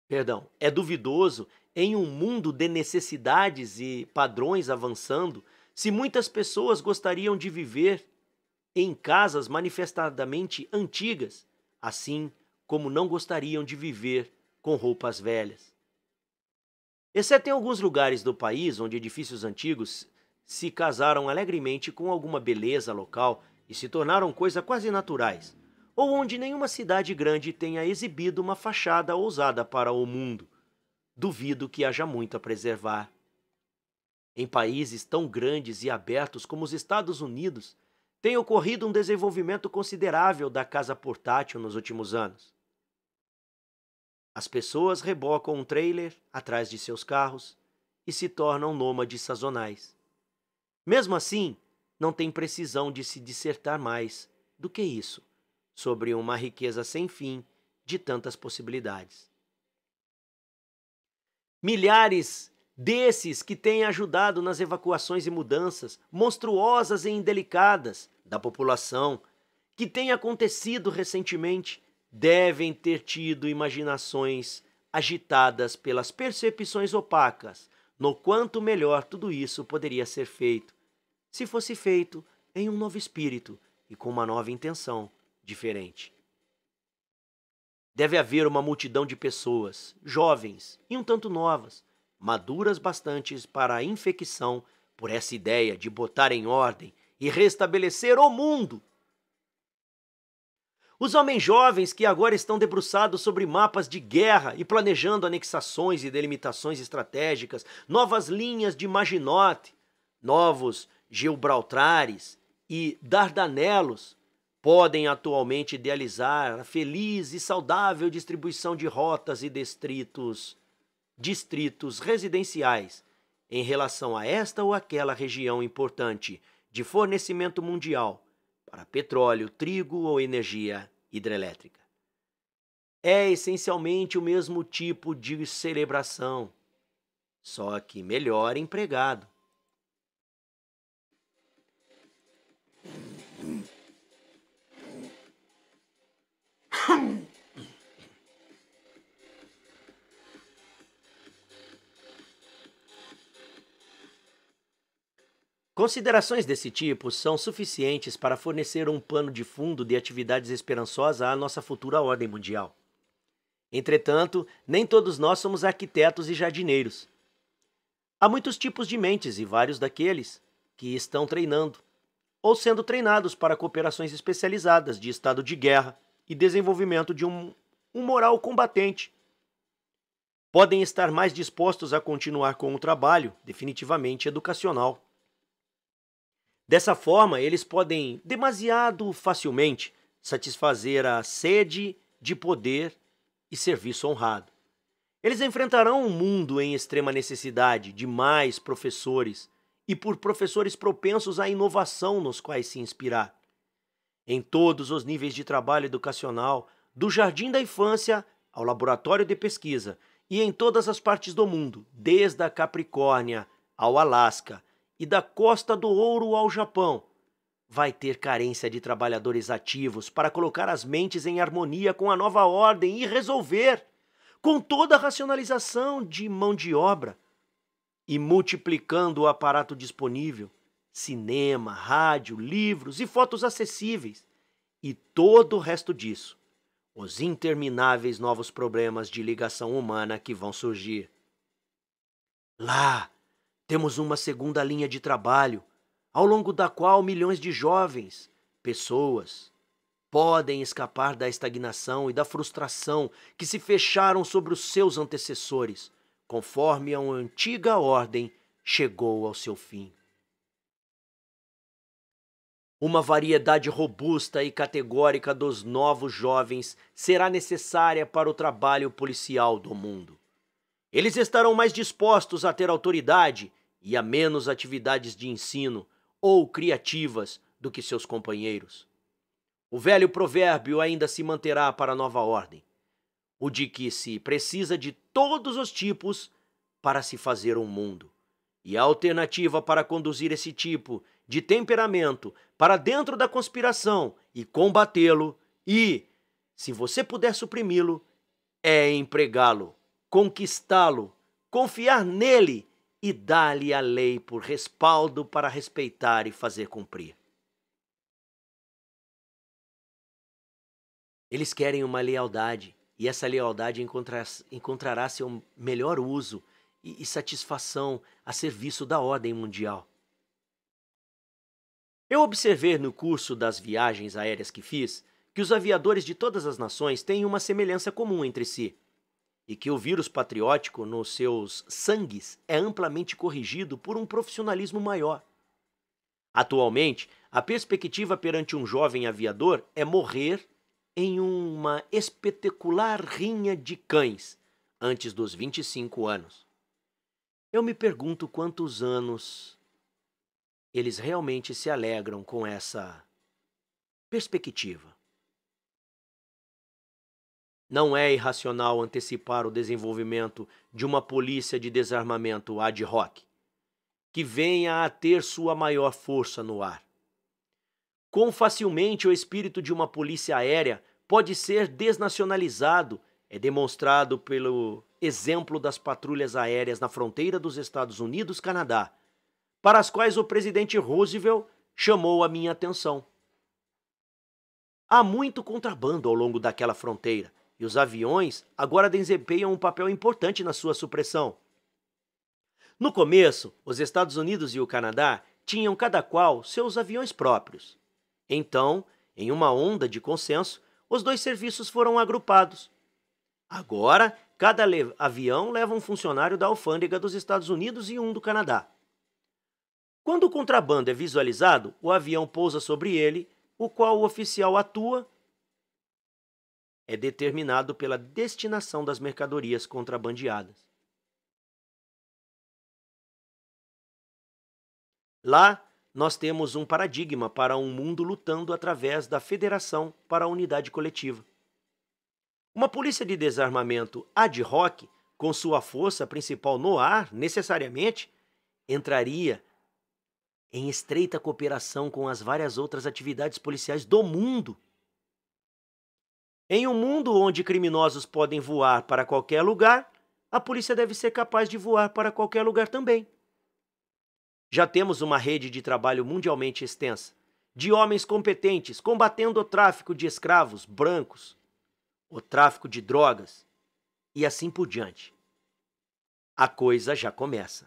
Perdão, é duvidoso em um mundo de necessidades e padrões avançando se muitas pessoas gostariam de viver em casas manifestadamente antigas, assim como não gostariam de viver com roupas velhas. Exceto em alguns lugares do país onde edifícios antigos se casaram alegremente com alguma beleza local e se tornaram coisa quase naturais, ou onde nenhuma cidade grande tenha exibido uma fachada ousada para o mundo. Duvido que haja muito a preservar. Em países tão grandes e abertos como os Estados Unidos, tem ocorrido um desenvolvimento considerável da casa portátil nos últimos anos. As pessoas rebocam um trailer atrás de seus carros e se tornam nômades sazonais. Mesmo assim, não tem precisão de se dissertar mais do que isso sobre uma riqueza sem fim de tantas possibilidades. Milhares desses que têm ajudado nas evacuações e mudanças monstruosas e indelicadas da população que têm acontecido recentemente, devem ter tido imaginações agitadas pelas percepções opacas no quanto melhor tudo isso poderia ser feito, se fosse feito em um novo espírito e com uma nova intenção diferente. Deve haver uma multidão de pessoas, jovens e um tanto novas, maduras bastantes para a infecção por essa ideia de botar em ordem e restabelecer o mundo. Os homens jovens que agora estão debruçados sobre mapas de guerra e planejando anexações e delimitações estratégicas, novas linhas de Maginot, novos Gibraltares e Dardanelos, podem atualmente idealizar a feliz e saudável distribuição de rotas e distritos distritos residenciais em relação a esta ou aquela região importante de fornecimento mundial para petróleo, trigo ou energia hidrelétrica. É essencialmente o mesmo tipo de celebração, só que melhor empregado. *coughs* Considerações desse tipo são suficientes para fornecer um pano de fundo de atividades esperançosas à nossa futura ordem mundial. Entretanto, nem todos nós somos arquitetos e jardineiros. Há muitos tipos de mentes e vários daqueles que estão treinando ou sendo treinados para cooperações especializadas de estado de guerra e desenvolvimento de um, um moral combatente. Podem estar mais dispostos a continuar com o trabalho, definitivamente educacional. Dessa forma, eles podem demasiado facilmente satisfazer a sede de poder e serviço honrado. Eles enfrentarão um mundo em extrema necessidade de mais professores e por professores propensos à inovação nos quais se inspirar. Em todos os níveis de trabalho educacional, do jardim da infância ao laboratório de pesquisa, e em todas as partes do mundo, desde a Capricórnia ao Alasca, e da Costa do Ouro ao Japão. Vai ter carência de trabalhadores ativos para colocar as mentes em harmonia com a nova ordem e resolver, com toda a racionalização de mão de obra e multiplicando o aparato disponível cinema, rádio, livros e fotos acessíveis e todo o resto disso. Os intermináveis novos problemas de ligação humana que vão surgir. Lá, temos uma segunda linha de trabalho, ao longo da qual milhões de jovens, pessoas, podem escapar da estagnação e da frustração que se fecharam sobre os seus antecessores, conforme a antiga ordem chegou ao seu fim. Uma variedade robusta e categórica dos novos jovens será necessária para o trabalho policial do mundo. Eles estarão mais dispostos a ter autoridade e a menos atividades de ensino ou criativas do que seus companheiros. O velho provérbio ainda se manterá para a nova ordem, o de que se precisa de todos os tipos para se fazer um mundo. E a alternativa para conduzir esse tipo de temperamento para dentro da conspiração e combatê-lo, e, se você puder suprimi-lo, é empregá-lo conquistá-lo, confiar nele e dar-lhe a lei por respaldo para respeitar e fazer cumprir. Eles querem uma lealdade e essa lealdade encontrará seu melhor uso e satisfação a serviço da ordem mundial. Eu observei no curso das viagens aéreas que fiz que os aviadores de todas as nações têm uma semelhança comum entre si e que o vírus patriótico nos seus sangues é amplamente corrigido por um profissionalismo maior. Atualmente, a perspectiva perante um jovem aviador é morrer em uma espetacular rinha de cães antes dos 25 anos. Eu me pergunto quantos anos eles realmente se alegram com essa perspectiva. Não é irracional antecipar o desenvolvimento de uma polícia de desarmamento ad hoc, que venha a ter sua maior força no ar. Quão facilmente o espírito de uma polícia aérea pode ser desnacionalizado é demonstrado pelo exemplo das patrulhas aéreas na fronteira dos Estados Unidos-Canadá, para as quais o presidente Roosevelt chamou a minha atenção. Há muito contrabando ao longo daquela fronteira, e os aviões agora desempenham um papel importante na sua supressão. No começo, os Estados Unidos e o Canadá tinham cada qual seus aviões próprios. Então, em uma onda de consenso, os dois serviços foram agrupados. Agora, cada avião leva um funcionário da alfândega dos Estados Unidos e um do Canadá. Quando o contrabando é visualizado, o avião pousa sobre ele, o qual o oficial atua é determinado pela destinação das mercadorias contrabandeadas. Lá, nós temos um paradigma para um mundo lutando através da federação para a unidade coletiva. Uma polícia de desarmamento ad hoc, com sua força principal no ar, necessariamente, entraria em estreita cooperação com as várias outras atividades policiais do mundo em um mundo onde criminosos podem voar para qualquer lugar, a polícia deve ser capaz de voar para qualquer lugar também. Já temos uma rede de trabalho mundialmente extensa, de homens competentes combatendo o tráfico de escravos brancos, o tráfico de drogas e assim por diante. A coisa já começa.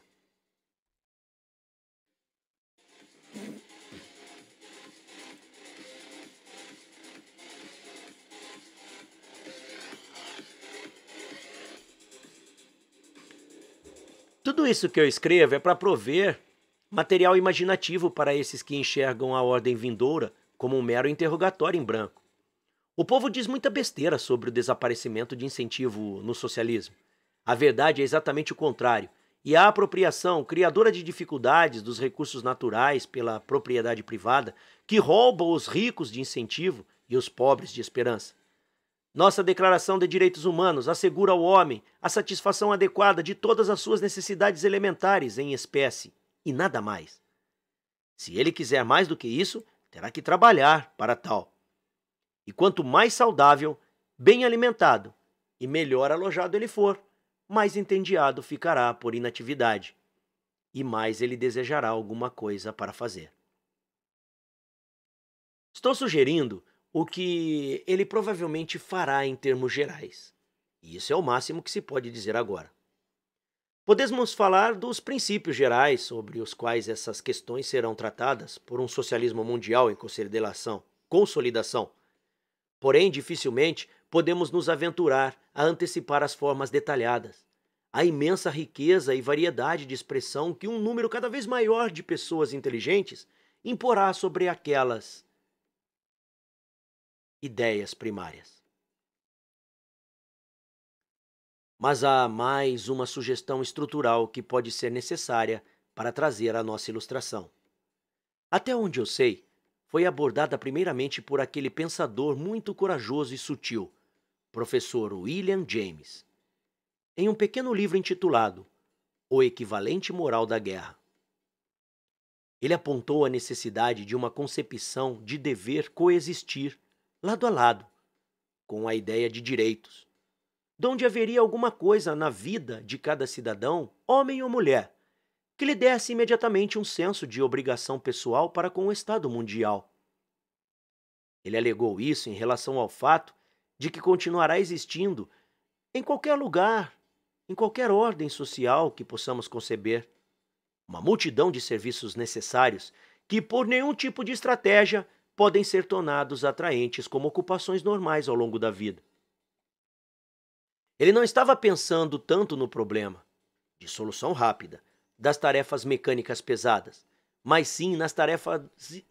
Tudo isso que eu escrevo é para prover material imaginativo para esses que enxergam a ordem vindoura como um mero interrogatório em branco. O povo diz muita besteira sobre o desaparecimento de incentivo no socialismo. A verdade é exatamente o contrário, e a apropriação, criadora de dificuldades dos recursos naturais pela propriedade privada, que rouba os ricos de incentivo e os pobres de esperança. Nossa Declaração de Direitos Humanos assegura ao homem a satisfação adequada de todas as suas necessidades elementares em espécie e nada mais. Se ele quiser mais do que isso, terá que trabalhar para tal. E quanto mais saudável, bem alimentado e melhor alojado ele for, mais entendiado ficará por inatividade e mais ele desejará alguma coisa para fazer. Estou sugerindo o que ele provavelmente fará em termos gerais. E isso é o máximo que se pode dizer agora. Podemos falar dos princípios gerais sobre os quais essas questões serão tratadas por um socialismo mundial em consideração, consolidação. Porém, dificilmente podemos nos aventurar a antecipar as formas detalhadas, a imensa riqueza e variedade de expressão que um número cada vez maior de pessoas inteligentes imporá sobre aquelas ideias primárias. Mas há mais uma sugestão estrutural que pode ser necessária para trazer a nossa ilustração. Até onde eu sei, foi abordada primeiramente por aquele pensador muito corajoso e sutil, professor William James, em um pequeno livro intitulado O Equivalente Moral da Guerra. Ele apontou a necessidade de uma concepção de dever coexistir lado a lado, com a ideia de direitos, donde haveria alguma coisa na vida de cada cidadão, homem ou mulher, que lhe desse imediatamente um senso de obrigação pessoal para com o Estado mundial. Ele alegou isso em relação ao fato de que continuará existindo em qualquer lugar, em qualquer ordem social que possamos conceber, uma multidão de serviços necessários que, por nenhum tipo de estratégia, podem ser tornados atraentes como ocupações normais ao longo da vida. Ele não estava pensando tanto no problema, de solução rápida, das tarefas mecânicas pesadas, mas sim nas tarefas,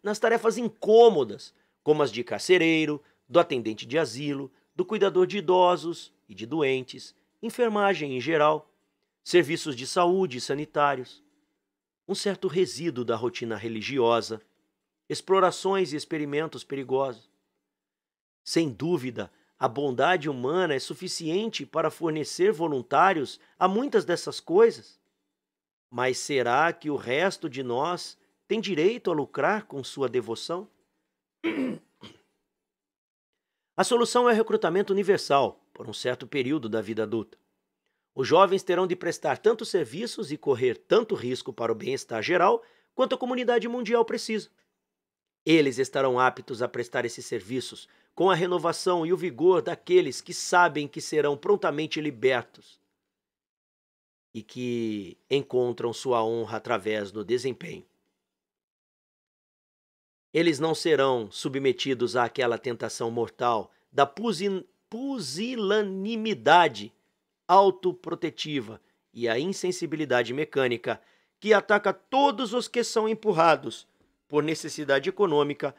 nas tarefas incômodas, como as de carcereiro, do atendente de asilo, do cuidador de idosos e de doentes, enfermagem em geral, serviços de saúde e sanitários. Um certo resíduo da rotina religiosa explorações e experimentos perigosos. Sem dúvida, a bondade humana é suficiente para fornecer voluntários a muitas dessas coisas. Mas será que o resto de nós tem direito a lucrar com sua devoção? A solução é o recrutamento universal, por um certo período da vida adulta. Os jovens terão de prestar tantos serviços e correr tanto risco para o bem-estar geral quanto a comunidade mundial precisa. Eles estarão aptos a prestar esses serviços com a renovação e o vigor daqueles que sabem que serão prontamente libertos e que encontram sua honra através do desempenho. Eles não serão submetidos àquela tentação mortal da pusilanimidade autoprotetiva e a insensibilidade mecânica que ataca todos os que são empurrados por necessidade econômica,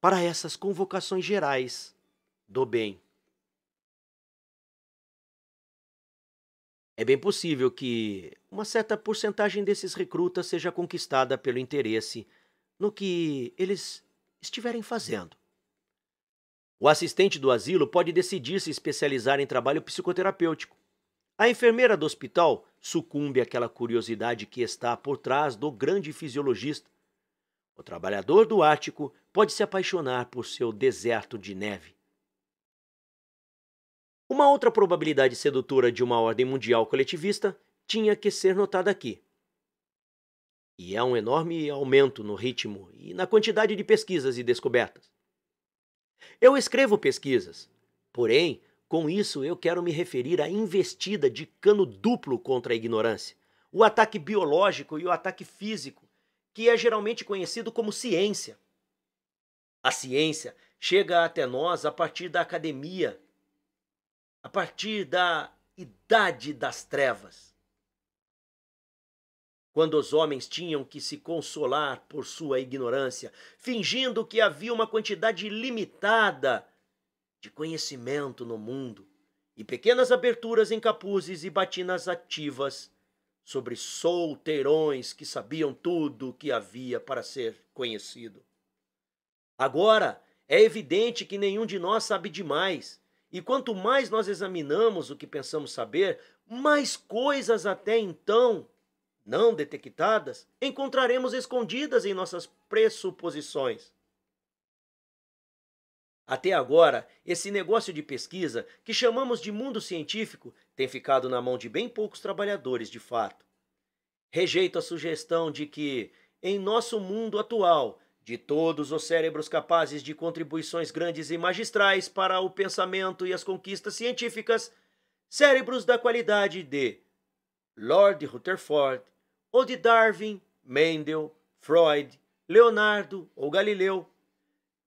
para essas convocações gerais do bem. É bem possível que uma certa porcentagem desses recrutas seja conquistada pelo interesse no que eles estiverem fazendo. O assistente do asilo pode decidir se especializar em trabalho psicoterapêutico. A enfermeira do hospital sucumbe àquela curiosidade que está por trás do grande fisiologista o trabalhador do Ártico pode se apaixonar por seu deserto de neve. Uma outra probabilidade sedutora de uma ordem mundial coletivista tinha que ser notada aqui. E há é um enorme aumento no ritmo e na quantidade de pesquisas e descobertas. Eu escrevo pesquisas, porém, com isso eu quero me referir à investida de cano duplo contra a ignorância, o ataque biológico e o ataque físico que é geralmente conhecido como ciência. A ciência chega até nós a partir da academia, a partir da idade das trevas. Quando os homens tinham que se consolar por sua ignorância, fingindo que havia uma quantidade limitada de conhecimento no mundo e pequenas aberturas em capuzes e batinas ativas sobre solteirões que sabiam tudo o que havia para ser conhecido. Agora, é evidente que nenhum de nós sabe demais, e quanto mais nós examinamos o que pensamos saber, mais coisas até então não detectadas encontraremos escondidas em nossas pressuposições. Até agora, esse negócio de pesquisa, que chamamos de mundo científico, tem ficado na mão de bem poucos trabalhadores de fato. Rejeito a sugestão de que, em nosso mundo atual, de todos os cérebros capazes de contribuições grandes e magistrais para o pensamento e as conquistas científicas, cérebros da qualidade de Lord Rutherford, ou de Darwin, Mendel, Freud, Leonardo ou Galileu,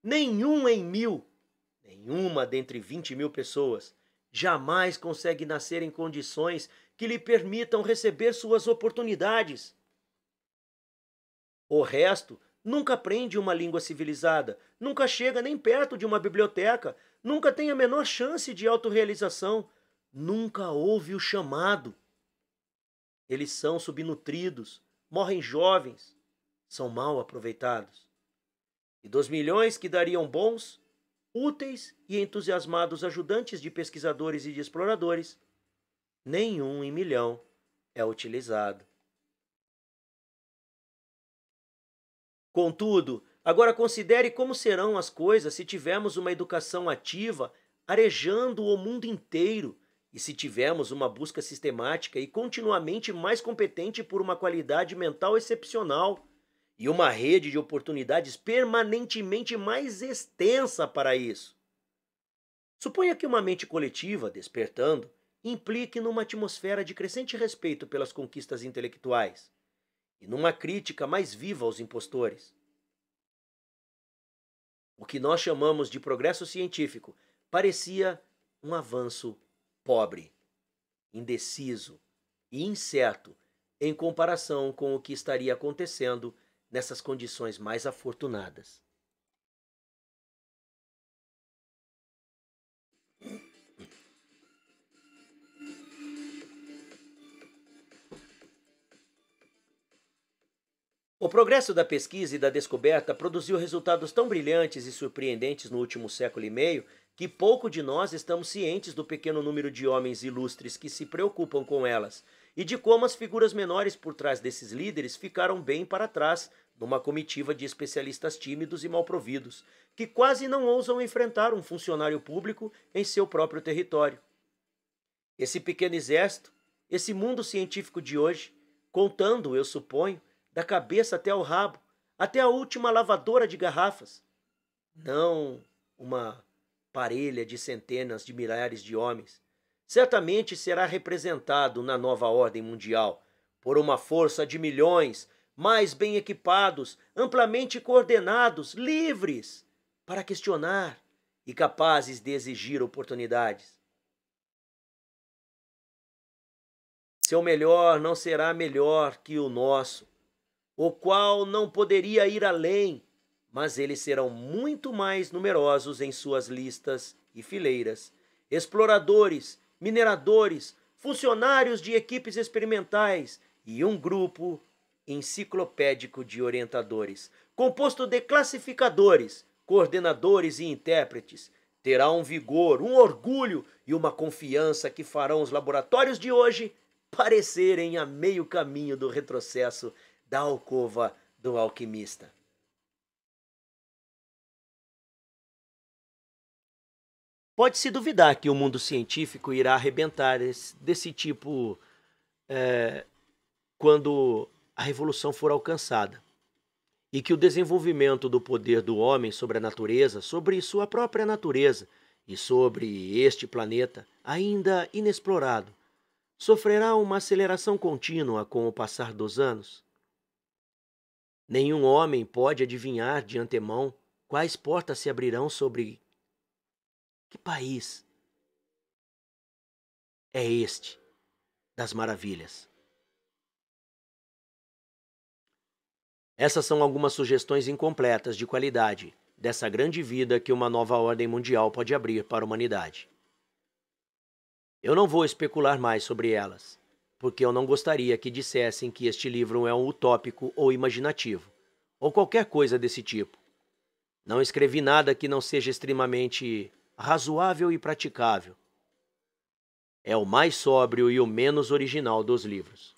nenhum em mil Nenhuma dentre 20 mil pessoas jamais consegue nascer em condições que lhe permitam receber suas oportunidades. O resto nunca aprende uma língua civilizada, nunca chega nem perto de uma biblioteca, nunca tem a menor chance de autorrealização, nunca ouve o chamado. Eles são subnutridos, morrem jovens, são mal aproveitados. E dos milhões que dariam bons, úteis e entusiasmados ajudantes de pesquisadores e de exploradores, nenhum em milhão é utilizado. Contudo, agora considere como serão as coisas se tivermos uma educação ativa arejando o mundo inteiro e se tivermos uma busca sistemática e continuamente mais competente por uma qualidade mental excepcional e uma rede de oportunidades permanentemente mais extensa para isso. Suponha que uma mente coletiva, despertando, implique numa atmosfera de crescente respeito pelas conquistas intelectuais e numa crítica mais viva aos impostores. O que nós chamamos de progresso científico parecia um avanço pobre, indeciso e incerto em comparação com o que estaria acontecendo nessas condições mais afortunadas. O progresso da pesquisa e da descoberta produziu resultados tão brilhantes e surpreendentes no último século e meio que pouco de nós estamos cientes do pequeno número de homens ilustres que se preocupam com elas e de como as figuras menores por trás desses líderes ficaram bem para trás numa comitiva de especialistas tímidos e malprovidos, que quase não ousam enfrentar um funcionário público em seu próprio território. Esse pequeno exército, esse mundo científico de hoje, contando, eu suponho, da cabeça até o rabo, até a última lavadora de garrafas, não uma parelha de centenas de milhares de homens, certamente será representado na nova ordem mundial por uma força de milhões mais bem equipados, amplamente coordenados, livres para questionar e capazes de exigir oportunidades. Seu melhor não será melhor que o nosso, o qual não poderia ir além, mas eles serão muito mais numerosos em suas listas e fileiras, exploradores mineradores, funcionários de equipes experimentais e um grupo enciclopédico de orientadores, composto de classificadores, coordenadores e intérpretes. Terá um vigor, um orgulho e uma confiança que farão os laboratórios de hoje parecerem a meio caminho do retrocesso da alcova do alquimista. Pode-se duvidar que o mundo científico irá arrebentar esse, desse tipo é, quando a revolução for alcançada e que o desenvolvimento do poder do homem sobre a natureza, sobre sua própria natureza e sobre este planeta, ainda inexplorado, sofrerá uma aceleração contínua com o passar dos anos. Nenhum homem pode adivinhar de antemão quais portas se abrirão sobre que país é este das maravilhas? Essas são algumas sugestões incompletas de qualidade dessa grande vida que uma nova ordem mundial pode abrir para a humanidade. Eu não vou especular mais sobre elas, porque eu não gostaria que dissessem que este livro é um utópico ou imaginativo, ou qualquer coisa desse tipo. Não escrevi nada que não seja extremamente razoável e praticável. É o mais sóbrio e o menos original dos livros.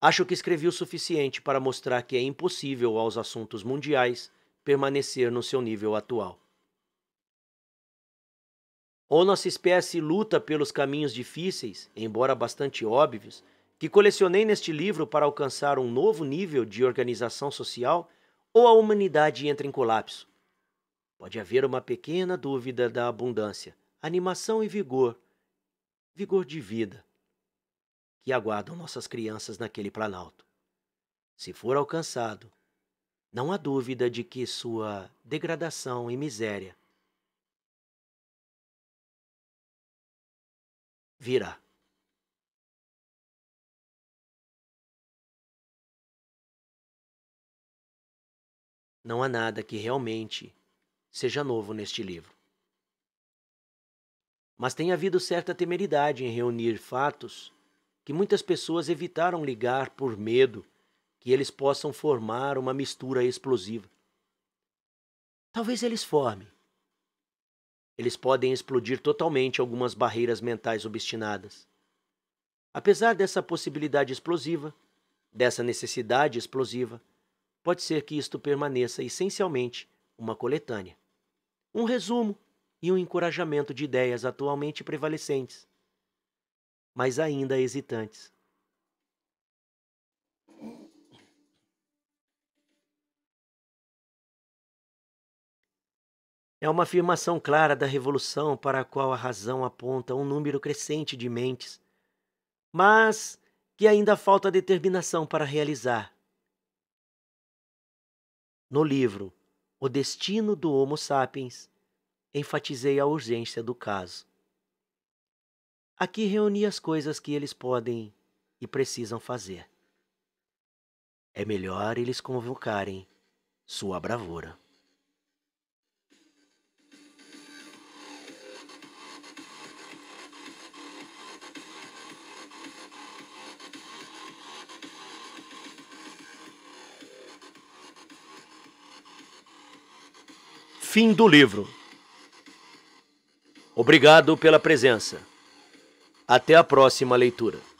Acho que escrevi o suficiente para mostrar que é impossível aos assuntos mundiais permanecer no seu nível atual. Ou nossa espécie luta pelos caminhos difíceis, embora bastante óbvios, que colecionei neste livro para alcançar um novo nível de organização social, ou a humanidade entra em colapso. Pode haver uma pequena dúvida da abundância, animação e vigor, vigor de vida, que aguardam nossas crianças naquele planalto. Se for alcançado, não há dúvida de que sua degradação e miséria virá. Não há nada que realmente seja novo neste livro. Mas tem havido certa temeridade em reunir fatos que muitas pessoas evitaram ligar por medo que eles possam formar uma mistura explosiva. Talvez eles formem. Eles podem explodir totalmente algumas barreiras mentais obstinadas. Apesar dessa possibilidade explosiva, dessa necessidade explosiva, pode ser que isto permaneça essencialmente uma coletânea um resumo e um encorajamento de ideias atualmente prevalecentes, mas ainda hesitantes. É uma afirmação clara da revolução para a qual a razão aponta um número crescente de mentes, mas que ainda falta determinação para realizar. No livro o destino do Homo sapiens, enfatizei a urgência do caso. Aqui reuni as coisas que eles podem e precisam fazer. É melhor eles convocarem sua bravura. fim do livro. Obrigado pela presença. Até a próxima leitura.